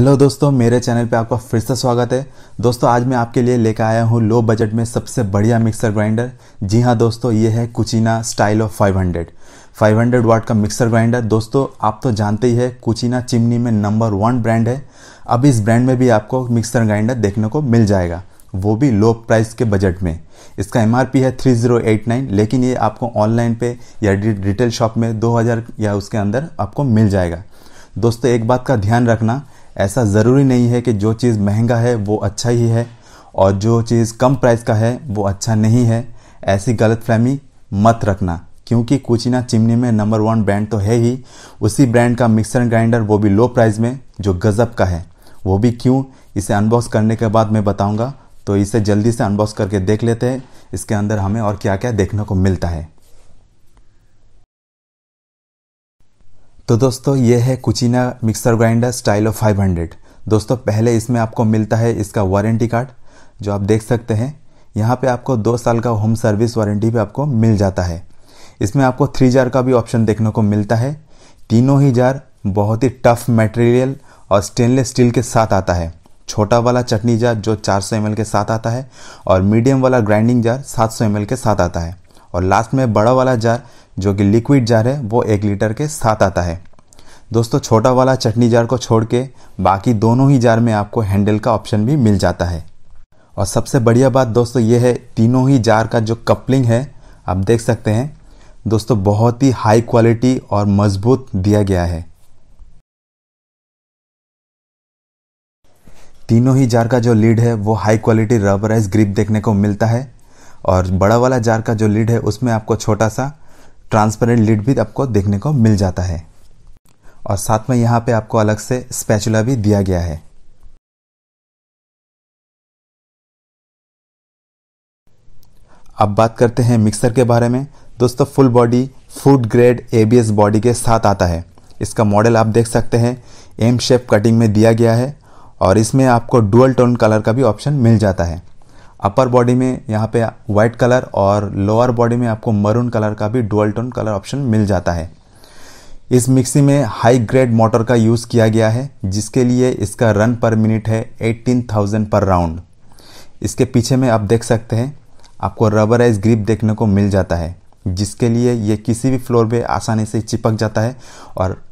hello दोस्तों मेरे channel पे आपका फिर से स्वागत है दोस्तों आज मैं आपके लिए लेकर आया हूँ लो बजट में सबसे बढ़िया मिक्सर ग्राइंडर जी हाँ दोस्तों ये है Kutchina style of 500 hundred watt का मिक्सर ग्राइंडर दोस्तों आप तो जानते ही है कुचिना चिमनी में नंबर वन ब्रांड है अब इस ब्रांड में भी आपको मिक्सर ग्राइंडर देखने को मिल जाएगा वो भी लो प्राइस के बजट में इसका एम है नाइन लेकिन ये आपको ऑनलाइन पे या रिटेल शॉप में हज़ार या उसके अंदर आपको मिल जाएगा दोस्तों एक बात का ध्यान रखना ऐसा ज़रूरी नहीं है कि जो चीज़ महंगा है वो अच्छा ही है और जो चीज़ कम प्राइस का है वो अच्छा नहीं है ऐसी गलत फहमी मत रखना क्योंकि कुचिना चिमनी में नंबर वन ब्रांड तो है ही उसी ब्रांड का मिक्सर ग्राइंडर वो भी लो प्राइस में जो गज़ब का है वो भी क्यों इसे अनबॉक्स करने के बाद मैं बताऊंगा तो इसे जल्दी से अनबॉक्स करके देख लेते हैं इसके अंदर हमें और क्या क्या देखने को मिलता है तो दोस्तों ये है Kutchina mixer grinder style of 500 दोस्तों पहले इसमें आपको मिलता है इसका वारंटी कार्ड जो आप देख सकते हैं यहाँ पे आपको दो साल का होम सर्विस वारंटी भी आपको मिल जाता है इसमें आपको थ्री जार का भी ऑप्शन देखने को मिलता है तीनों ही जार बहुत ही टफ मटेरियल और स्टेनलेस स्टील के साथ आता है छोटा वाला चटनी जार जो 400 सौ के साथ आता है और मीडियम वाला ग्राइंडिंग जार 700 सौ के साथ आता है और लास्ट में बड़ा वाला जार जो कि लिक्विड जार है वो एक लीटर के साथ आता है दोस्तों छोटा वाला चटनी जार को छोड़ के बाकी दोनों ही जार में आपको हैंडल का ऑप्शन भी मिल जाता है और सबसे बढ़िया बात दोस्तों ये है तीनों ही जार का जो कपलिंग है आप देख सकते हैं दोस्तों बहुत ही हाई क्वालिटी और मजबूत दिया गया है तीनों ही जार का जो लीड है वो हाई क्वालिटी रबराइज ग्रिप देखने को मिलता है और बड़ा वाला जार का जो लीड है उसमें आपको छोटा सा ट्रांसपेरेंट लिड भी आपको देखने को मिल जाता है और साथ में यहाँ पे आपको अलग से स्पैचुला भी दिया गया है अब बात करते हैं मिक्सर के बारे में दोस्तों full body food grade ABS body के साथ आता है इसका मॉडल आप देख सकते हैं एम शेप कटिंग में दिया गया है और इसमें आपको डुअल टोन कलर का भी ऑप्शन मिल जाता है अपर बॉडी में यहाँ पे वाइट कलर और लोअर बॉडी में आपको मरून कलर का भी डुअल टोन कलर ऑप्शन मिल जाता है इस मिक्सी में हाई ग्रेड मोटर का यूज़ किया गया है जिसके लिए इसका रन पर मिनट है 18,000 पर राउंड इसके पीछे में आप देख सकते हैं आपको रबराइज ग्रिप देखने को मिल जाता है जिसके लिए ये किसी भी फ्लोर पे आसानी से चिपक जाता है और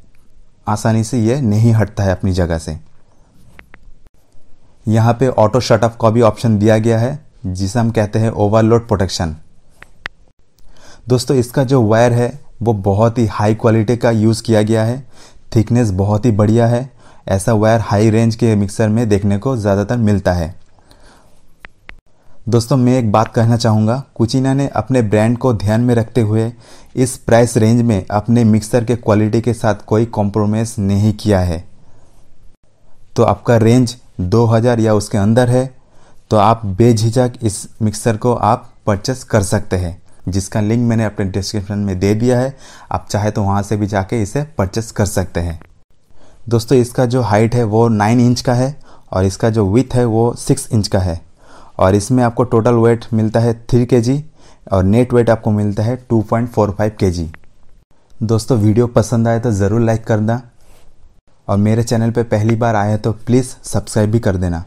आसानी से ये नहीं हटता है अपनी जगह से यहाँ पे ऑटो शट ऑफ का भी ऑप्शन दिया गया है जिसे हम कहते हैं ओवरलोड प्रोटेक्शन दोस्तों इसका जो वायर है वो बहुत ही हाई क्वालिटी का यूज़ किया गया है थिकनेस बहुत ही बढ़िया है ऐसा वायर हाई रेंज के मिक्सर में देखने को ज़्यादातर मिलता है दोस्तों मैं एक बात कहना चाहूँगा कुचिना ने अपने ब्रांड को ध्यान में रखते हुए इस प्राइस रेंज में अपने मिक्सर के क्वालिटी के साथ कोई कॉम्प्रोमाइज़ नहीं किया है तो आपका रेंज 2000 या उसके अंदर है तो आप बेझिझक इस मिक्सर को आप परचेस कर सकते हैं जिसका लिंक मैंने अपने डिस्क्रिप्शन में दे दिया है आप चाहे तो वहाँ से भी जाके इसे परचेस कर सकते हैं दोस्तों इसका जो हाइट है वो नाइन इंच का है और इसका जो विथ है वो सिक्स इंच का है और इसमें आपको टोटल वेट मिलता है थ्री के जी और नेट वेट आपको मिलता है टू पॉइंट फोर फाइव के जी दोस्तों वीडियो पसंद आए तो ज़रूर लाइक करना और मेरे चैनल पे पहली बार आए हैं तो प्लीज़ सब्सक्राइब भी कर देना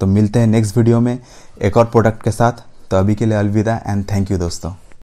तो मिलते हैं नेक्स्ट वीडियो में एक और प्रोडक्ट के साथ तो अभी के लिए अलविदा एंड थैंक यू दोस्तों